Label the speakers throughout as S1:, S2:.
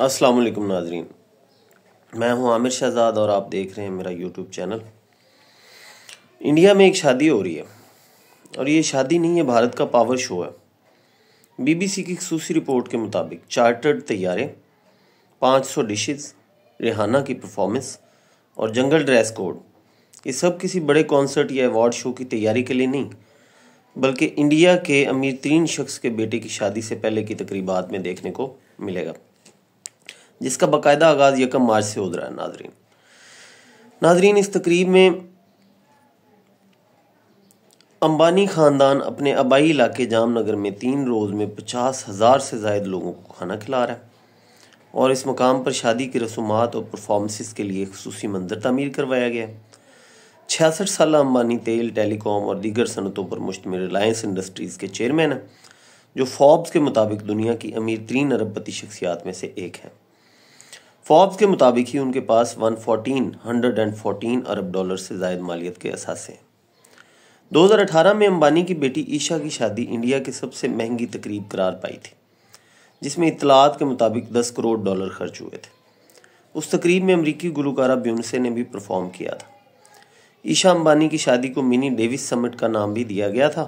S1: अस्सलाम वालेकुम नाजरीन मैं हूं आमिर शहजाद और आप देख रहे हैं मेरा यूट्यूब चैनल इंडिया में एक शादी हो रही है और ये शादी नहीं है भारत का पावर शो है बीबीसी की खसूसी रिपोर्ट के मुताबिक चार्टर्ड पाँच 500 डिशेस रिहाना की परफॉर्मेंस और जंगल ड्रेस कोड ये सब किसी बड़े कॉन्सर्ट या अवार्ड शो की तैयारी के लिए नहीं बल्कि इंडिया के अमीर तरीन शख्स के बेटे की शादी से पहले की तकरीबात में देखने को मिलेगा जिसका बाकायदा आगाज़ यकम मार्च से हो रहा है नाजरीन नाजरीन इस तकरीब में अंबानी ख़ानदान अपने आबाई इलाके जामनगर में तीन रोज़ में पचास हज़ार से जायद लोगों को खाना खिला रहा है और इस मकाम पर शादी की रसूमात और परफॉर्मेंसेस के लिए खसूस मंजर तमीर करवाया गया छियासठ साल अंबानी तेल टेलीकॉम और दीगर सनतों पर मुश्तम रिलायंस इंडस्ट्रीज़ के चेयरमैन हैं जो फॉर्ब्स के मुताबिक दुनिया की अमीर तीन अरबपति शख्सियात में से एक हैं फॉर्ब्स के मुताबिक ही उनके पास 114 114 अरब डॉलर से जायद मालियत के असासे हैं 2018 में अंबानी की बेटी ईशा की शादी इंडिया की सबसे महंगी तकरीब करार पाई थी जिसमें इतलात के मुताबिक 10 करोड़ डॉलर खर्च हुए थे उस तकरीब में अमरीकी गुलकारा ब्यूनसे ने भी परफॉर्म किया था ईशा अंबानी की शादी को मिनी डेविस समिट का नाम भी दिया गया था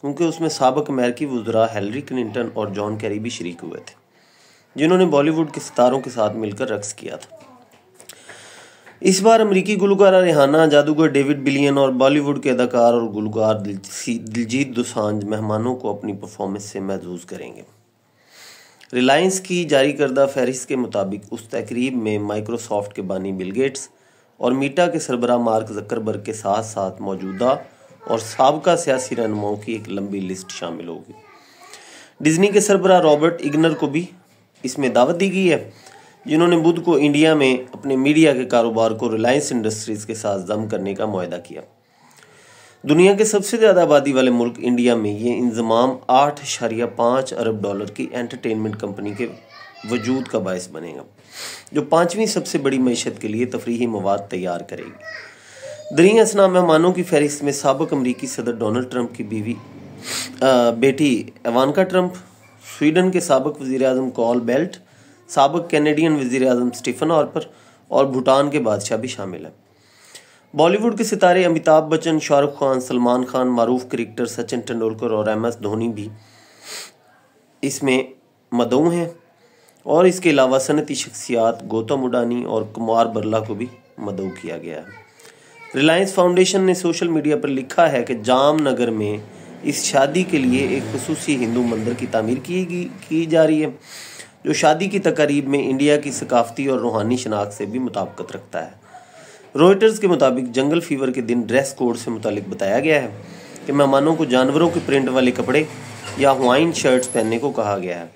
S1: क्योंकि उसमें सबक अमेरिकी वजरा हेलरी क्लिंटन और जॉन कैरी भी शरीक हुए थे जिन्होंने बॉलीवुड के सितारों के साथ मिलकर रक्स किया था इस बार अमेरिकी गुलकारा रिहाना जादूगर डेविड बिलियन और बॉलीवुड के अदाकार और गुलकार दिलजीत दुसांज मेहमानों को अपनी परफॉर्मेंस से महजूज करेंगे रिलायंस की जारी करदा फहरिस्त के मुताबिक उस तकरीब में माइक्रोसॉफ्ट के बानी बिल गेट्स और मीटा के सरबरा मार्क जकरबर्ग के साथ साथ मौजूदा और सबका सियासी रहनुमाओं की एक लंबी लिस्ट शामिल होगी डिज्नी के सरबरा रॉबर्ट इग्नर को भी इसमें दावत दी गई है जिन्होंने बुध को इंडिया में अपने मीडिया के कारोबार को रिलायंस इंडस्ट्रीज के साथ दम करने का मुहिदा किया दुनिया के सबसे ज़्यादा आबादी वाले मुल्क इंडिया में ये इंजमाम आठ इशारिया पांच अरब डॉलर की एंटरटेनमेंट कंपनी के वजूद का बायस बनेगा जो पांचवीं सबसे बड़ी मीशत के लिए तफरी मवाद तैयार करेगी दरिया असना मेहमानों की फहरिस्त में सबक अमरीकी सदर डोनल्ड ट्रंप की बीवी आ, बेटी एवानका ट्रंप स्वीडन के सबक वजी अजम कॉल बेल्ट सबक कैनेडियन वजी अजम स्टीफन ऑर्पर और भूटान के बादशाह भी शामिल हैं बॉलीवुड के सितारे अमिताभ बच्चन शाहरुख खान सलमान खान मारूफ क्रिकेटर सचिन तेंदुलकर और एम एस धोनी भी इसमें मदऊ हैं और इसके अलावा सनती शख्सियात गौतम उडानी और कुमार बरला को भी मदऊ किया गया है रिलायंस फाउंडेशन ने सोशल मीडिया पर लिखा है कि जामनगर में इस शादी के लिए एक खसूसी हिंदू मंदिर की तमीर की, की जा रही है जो शादी की तकारीब में इंडिया की सकाफती और रूहानी शनाख्त से भी मुताबकत रखता है रोइटर्स के मुताबिक जंगल फीवर के दिन ड्रेस कोड से मुतलिक बताया गया है कि मेहमानों को जानवरों के प्रिंट वाले कपड़े या हुआइन शर्ट्स पहनने को कहा गया है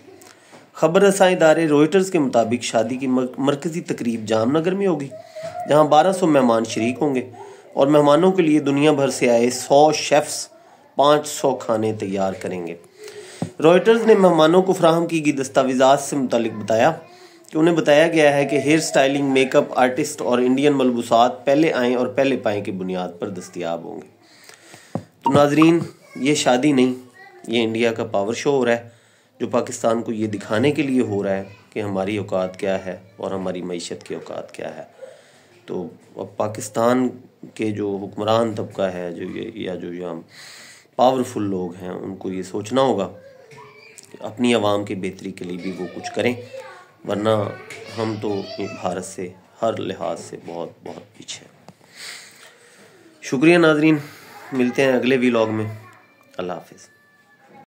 S1: खबर रसा इदारे रोइटर्स के मुताबिक शादी की मरकजी तकरीब जामनगर में होगी जहां 1200 मेहमान शरीक होंगे और मेहमानों के लिए दुनिया भर से आए 100 शेफ्स सौ खाने तैयार करेंगे रॉयटर्स ने मेहमानों को फ्राहम की गई दस्तावेजा से मुतलिक बताया कि उन्हें बताया गया है कि हेयर स्टाइलिंग मेकअप आर्टिस्ट और इंडियन मलबूसात पहले आए और पहले पाए की बुनियाद पर दस्तियाब होंगे तो नाजरीन ये शादी नहीं ये इंडिया का पावर शो हो रहा है जो पाकिस्तान को ये दिखाने के लिए हो रहा है कि हमारी औकात क्या है और हमारी मीशत की औकात क्या है तो अब पाकिस्तान के जो हुक्मरान तबका है जो ये या जो यहाँ पावरफुल लोग हैं उनको ये सोचना होगा कि अपनी आवाम की बेहतरी के लिए भी वो कुछ करें वरना हम तो भारत से हर लिहाज से बहुत बहुत पीछे शुक्रिया नाजरीन मिलते हैं अगले व्लॉग में अल्लाह हाफिज़